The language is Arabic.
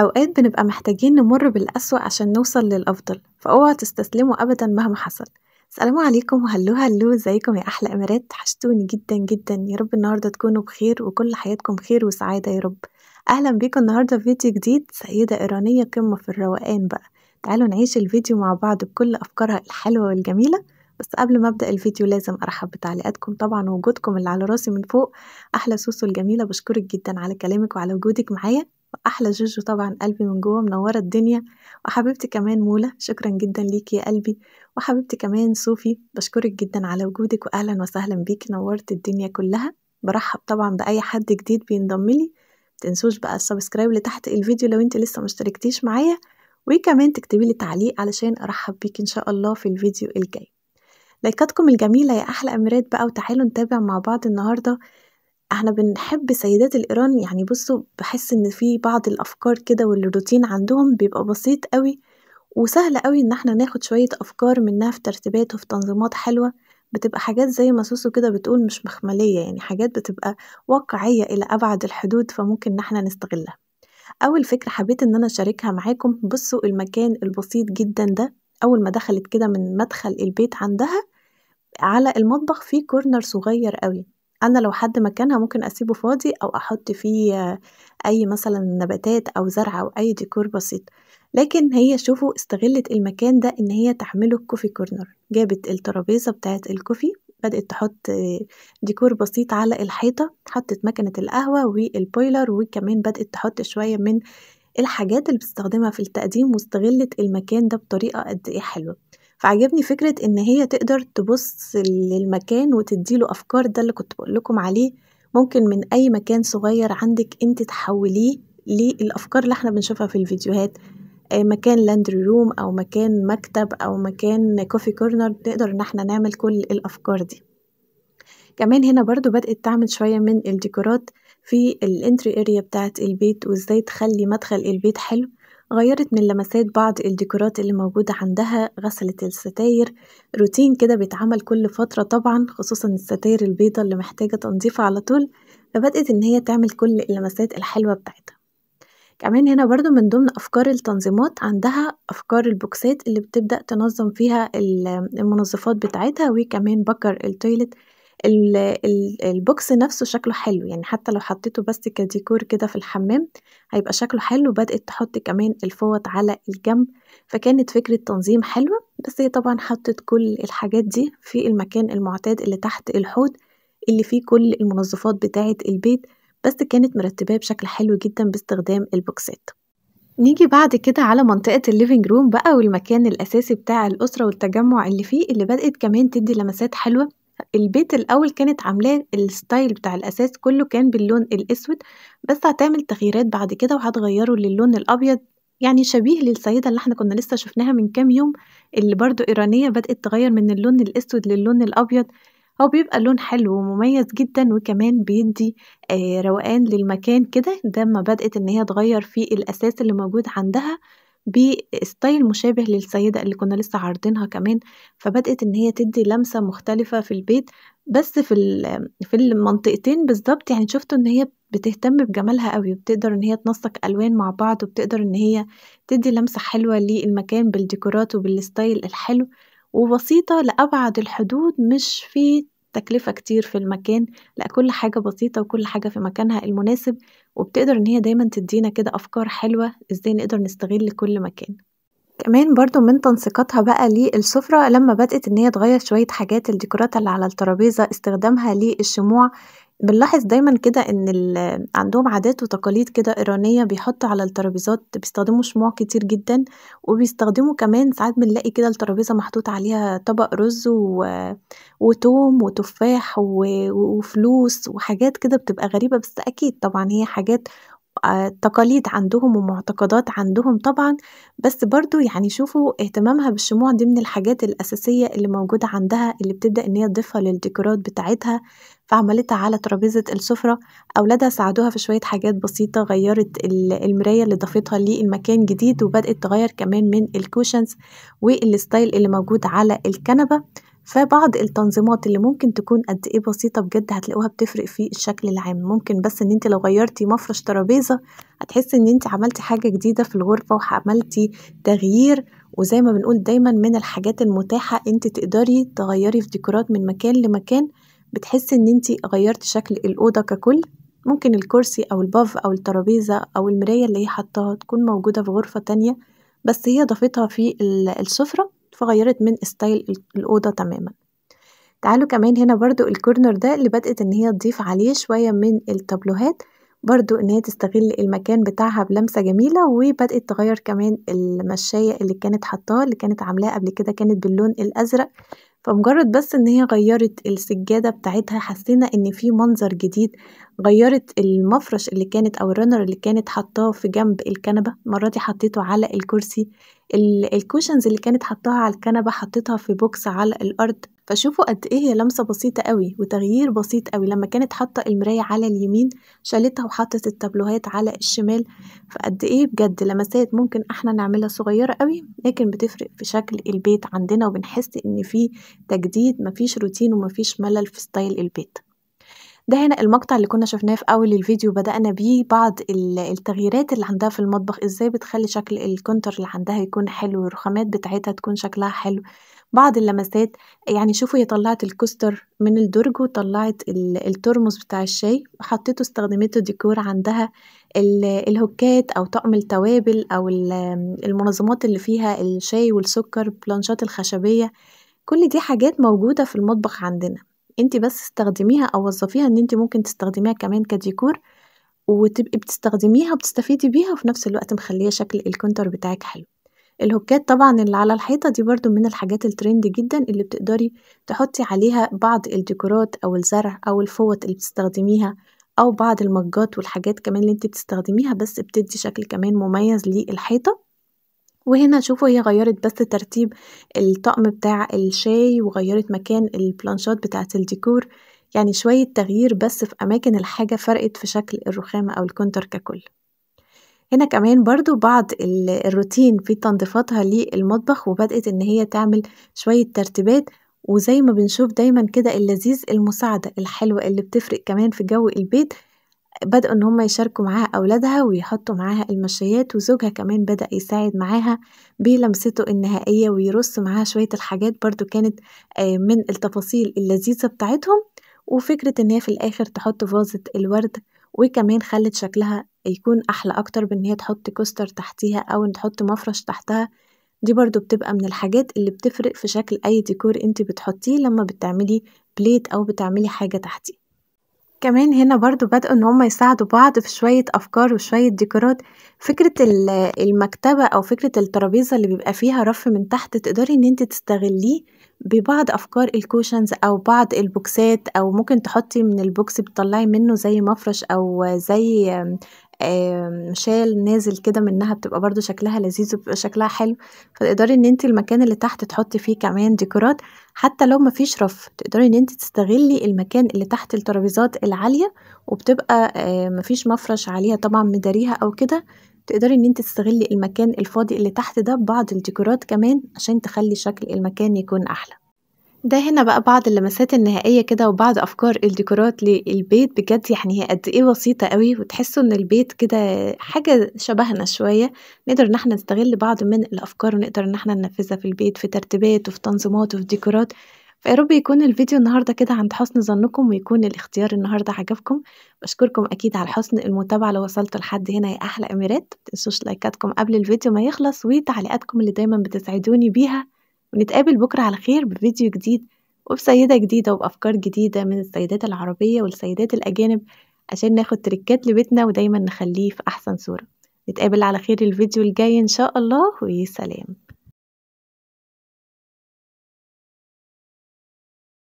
أوقات بنبقى محتاجين نمر بالأسوأ عشان نوصل للأفضل فأوعى تستسلموا أبدا مهما حصل السلام عليكم وهلو هلو ازيكم يا أحلى إمارات حشتوني جدا جدا يا رب النهاردة تكونوا بخير وكل حياتكم خير وسعادة يا رب أهلا بيكم النهاردة في فيديو جديد سيدة إيرانية قمة في الروقان بقى تعالوا نعيش الفيديو مع بعض بكل أفكارها الحلوة والجميلة بس قبل ما ابدا الفيديو لازم ارحب بتعليقاتكم طبعا وجودكم اللي على راسي من فوق احلى سوسو الجميله بشكرك جدا على كلامك وعلى وجودك معايا احلى جوجو طبعا قلبي من جوه منورة الدنيا وحبيبتي كمان مولا شكرا جدا ليك يا قلبي وحبيبتي كمان صوفي بشكرك جدا على وجودك وأهلا وسهلا بيك نورت الدنيا كلها برحب طبعا بأي حد جديد بينضم لي متنسوش بقى السبسكرايب لتحت الفيديو لو انت لسه مشتركتيش معايا وكمان تكتبي لي تعليق علشان ارحب بيك ان شاء الله في الفيديو الجاي لايكاتكم الجميله يا احلى اميرات بقى وتعالوا نتابع مع بعض النهارده احنا بنحب سيدات القيران يعني بصوا بحس ان في بعض الافكار كده والروتين عندهم بيبقى بسيط قوي وسهل قوي ان احنا ناخد شوية افكار منها في ترتيبات وفي تنظيمات حلوة بتبقى حاجات زي ما سوسو كده بتقول مش مخملية يعني حاجات بتبقى واقعية الى ابعد الحدود فممكن ان احنا نستغلها اول فكرة حبيت ان انا اشاركها معاكم بصوا المكان البسيط جدا ده اول ما دخلت كده من مدخل البيت عندها على المطبخ في كورنر صغير قوي انا لو حد مكانها ممكن اسيبه فاضي او احط فيه اي مثلا نباتات او زرع او اي ديكور بسيط لكن هي شوفوا استغلت المكان ده ان هي تعمله كوفي كورنر جابت الترابيزه بتاعه الكوفي بدأت تحط ديكور بسيط على الحيطة حطت مكنة القهوة والبويلر وكمان بدأت تحط شوية من الحاجات اللي بتستخدمها في التقديم واستغلت المكان ده بطريقة قد ايه حلوة فعجبني فكرة إن هي تقدر تبص للمكان وتديله أفكار ده اللي كنت بقولكم عليه ممكن من أي مكان صغير عندك أنت تحوليه للأفكار اللي احنا بنشوفها في الفيديوهات آه، مكان لاندري روم أو مكان مكتب أو مكان كوفي كورنر نقدر إن احنا نعمل كل الأفكار دي كمان هنا برضو بدأت تعمل شوية من الديكورات في الانتري اريا بتاعت البيت وازاي تخلي مدخل البيت حلو غيرت من لمسات بعض الديكورات اللي موجودة عندها غسلت الستاير روتين كده بيتعمل كل فترة طبعا خصوصا الستاير البيضة اللي محتاجة تنظيف على طول فبدأت إن هي تعمل كل اللمسات الحلوة بتاعتها كمان هنا برضو من ضمن أفكار التنظيمات عندها أفكار البوكسات اللي بتبدأ تنظم فيها المنظفات بتاعتها وكمان بكر التويلت البوكس نفسه شكله حلو يعني حتى لو حطيته بس كديكور كده في الحمام هيبقى شكله حلو بدأت تحط كمان الفوط على الجنب فكانت فكرة تنظيم حلوة بس هي طبعا حطت كل الحاجات دي في المكان المعتاد اللي تحت الحوض اللي فيه كل المنظفات بتاعة البيت بس كانت مرتباه بشكل حلو جدا باستخدام البوكسات نيجي بعد كده على منطقة الليفينج روم بقى والمكان الأساسي بتاع الأسرة والتجمع اللي فيه اللي بدأت كمان تدي لمسات حلوة البيت الأول كانت عاملاه الستايل بتاع الأساس كله كان باللون الأسود بس هتعمل تغييرات بعد كده وهتغيره للون الأبيض يعني شبيه للسيدة اللي احنا كنا لسه شفناها من كام يوم اللي برضو إيرانية بدأت تغير من اللون الأسود للون الأبيض هو بيبقى لون حلو ومميز جدا وكمان بيدي آه، روقان للمكان كده ده لما بدأت إن هي تغير في الأساس اللي موجود عندها بستايل مشابه للسيدة اللي كنا لسه عارضينها كمان فبدأت إن هي تدي لمسة مختلفة في البيت بس في في المنطقتين بالظبط يعني شفتوا إن هي بتهتم بجمالها قوي وبتقدر إن هي تنسق ألوان مع بعض وبتقدر إن هي تدي لمسة حلوة للمكان بالديكورات وبالستايل الحلو وبسيطة لأبعد الحدود مش في تكلفة كتير في المكان لا كل حاجة بسيطة وكل حاجة في مكانها المناسب وبتقدر ان هي دايما تدينا كده افكار حلوة ازاي نقدر نستغل كل مكان كمان برضو من تنسيقاتها بقى للسفرة لما بدأت ان هي تغير شوية حاجات الديكورات اللي على الترابيزة استخدامها للشموع بنلاحظ دايما كده ان عندهم عادات وتقاليد كده ايرانيه بيحطوا على الترابيزات بيستخدموا شموع كتير جدا وبيستخدموا كمان ساعات بنلاقي كده الترابيزه محطوط عليها طبق رز و... وتوم وتفاح و... وفلوس وحاجات كده بتبقى غريبه بس اكيد طبعا هي حاجات تقاليد عندهم ومعتقدات عندهم طبعا بس برضو يعني شوفوا اهتمامها بالشموع دي من الحاجات الأساسية اللي موجودة عندها اللي بتبدأ إن هي تضيفها للديكورات بتاعتها فعملتها على ترابيزة السفرة أولادها ساعدوها في شوية حاجات بسيطة غيرت المراية اللي ضافتها للمكان جديد وبدأت تغير كمان من الكوشنز والستايل اللي موجود على الكنبة فبعض التنظيمات اللي ممكن تكون قد ايه بسيطة بجد هتلاقوها بتفرق في الشكل العام ممكن بس ان انت لو غيرتي مفرش ترابيزة هتحسي ان انت عملتي حاجة جديدة في الغرفة وعملتي تغيير وزي ما بنقول دايما من الحاجات المتاحة انت تقدري تغيري في ديكورات من مكان لمكان بتحسي ان انت غيرتي شكل الأوضة ككل ممكن الكرسي أو الباف أو الترابيزة أو المراية اللي هي حطها تكون موجودة في غرفة تانية بس هي ضفتها في السفرة فغيرت من ستايل الأوضة تماما تعالوا كمان هنا برضو الكورنر ده اللي بدأت إن هي تضيف عليه شوية من التابلوهات برضو ان هي تستغل المكان بتاعها بلمسه جميله وبدات تغير كمان المشايه اللي كانت حطاها اللي كانت عاملاها قبل كده كانت باللون الازرق فمجرد بس ان هي غيرت السجاده بتاعتها حسينا ان في منظر جديد غيرت المفرش اللي كانت او الرنر اللي كانت حطاه في جنب الكنبه المره دي حطيته على الكرسي الكوشنز اللي كانت حطاها على الكنبه حطيتها في بوكس على الارض فشوفوا قد ايه هي لمسة بسيطة قوي وتغيير بسيط قوي لما كانت حاطة المراية على اليمين شالتها وحطت التابلوهات على الشمال فقد ايه بجد لمسات ممكن احنا نعملها صغيرة قوي لكن بتفرق في شكل البيت عندنا وبنحس ان في تجديد مفيش روتين ومفيش ملل في ستايل البيت ده هنا المقطع اللي كنا شفناه في أول الفيديو بدأنا بيه بعض التغييرات اللي عندها في المطبخ إزاي بتخلي شكل الكونتر اللي عندها يكون حلو الرخامات بتاعتها تكون شكلها حلو بعض اللمسات يعني شوفوا هي طلعت الكوستر من الدرج وطلعت الترمس بتاع الشاي حطيته استخدمته ديكور عندها الهوكات او طقم التوابل او المنظمات اللي فيها الشاي والسكر بلانشات الخشبيه كل دي حاجات موجوده في المطبخ عندنا انت بس استخدميها او وظفيها ان انت ممكن تستخدميها كمان كديكور وتبقي بتستخدميها وبتستفيدي بيها وفي نفس الوقت مخليه شكل الكونتر بتاعك حلو الهوكات طبعا اللي على الحيطه دي برضو من الحاجات الترند جدا اللي بتقدري تحطي عليها بعض الديكورات او الزرع او الفوط اللي بتستخدميها او بعض المجات والحاجات كمان اللي انت بتستخدميها بس بتدي شكل كمان مميز للحيطه وهنا شوفوا هي غيرت بس ترتيب الطقم بتاع الشاي وغيرت مكان البلانشات بتاعت الديكور يعني شوية تغيير بس في أماكن الحاجة فرقت في شكل الرخامة أو الكونتر ككل هنا كمان برضو بعض الروتين في تنظيفاتها للمطبخ وبدأت إن هي تعمل شوية ترتيبات وزي ما بنشوف دايما كده اللذيذ المساعدة الحلوة اللي بتفرق كمان في جو البيت بدأوا إن هم يشاركوا معاها أولادها ويحطوا معاها المشيات وزوجها كمان بدأ يساعد معاها بلمسته النهائية ويرص معاها شوية الحاجات برضو كانت آه، من التفاصيل اللذيذة بتاعتهم وفكرة إن هي في الآخر تحط فازة الورد وكمان خلت شكلها يكون أحلى أكتر بإن هي تحط كوستر تحتيها أو إن تحط مفرش تحتها دي برضو بتبقى من الحاجات اللي بتفرق في شكل أي ديكور انت بتحطيه لما بتعملي بليت أو بتعملي حاجة تحتيه كمان هنا برضو بدأوا إن هم يساعدوا بعض في شوية أفكار وشوية ديكورات فكرة المكتبة أو فكرة الترابيزة اللي بيبقى فيها رف من تحت تقدري إن انت تستغليه ببعض أفكار الكوشنز أو بعض البوكسات أو ممكن تحطي من البوكس بتطلعي منه زي مفرش أو زي شال نازل كده منها بتبقى برضو شكلها لذيذ وبيبقى شكلها حلو فتقدري ان انت المكان اللي تحت تحطي فيه كمان ديكورات حتى لو مفيش رف تقدري ان انت تستغلي المكان اللي تحت الترابيزات العالية وبتبقى مفيش مفرش عليها طبعا مداريها او كده تقدري ان انت تستغلي المكان الفاضي اللي تحت ده ببعض الديكورات كمان عشان تخلي شكل المكان يكون احلى ده هنا بقى بعض اللمسات النهائية كده وبعض أفكار الديكورات للبيت بجد يعني هي قد إيه بسيطة قوي وتحسوا إن البيت كده حاجة شبهنا شوية نقدر إن احنا نستغل بعض من الأفكار ونقدر إن احنا ننفذها في البيت في ترتيبات وفي تنظيمات وفي ديكورات فيا رب يكون الفيديو النهاردة كده عند حسن ظنكم ويكون الاختيار النهاردة عجبكم بشكركم أكيد على حسن المتابعة لو وصلتوا لحد هنا يا أحلى أميرات متنسوش لايكاتكم قبل الفيديو ما يخلص وتعليقاتكم اللي دايما بتسعدوني بيها ونتقابل بكرة على خير بفيديو جديد وبسيدة جديدة وبأفكار جديدة من السيدات العربية والسيدات الأجانب عشان ناخد تريكات لبيتنا ودايما نخليه في أحسن صورة نتقابل على خير الفيديو الجاي إن شاء الله وسلام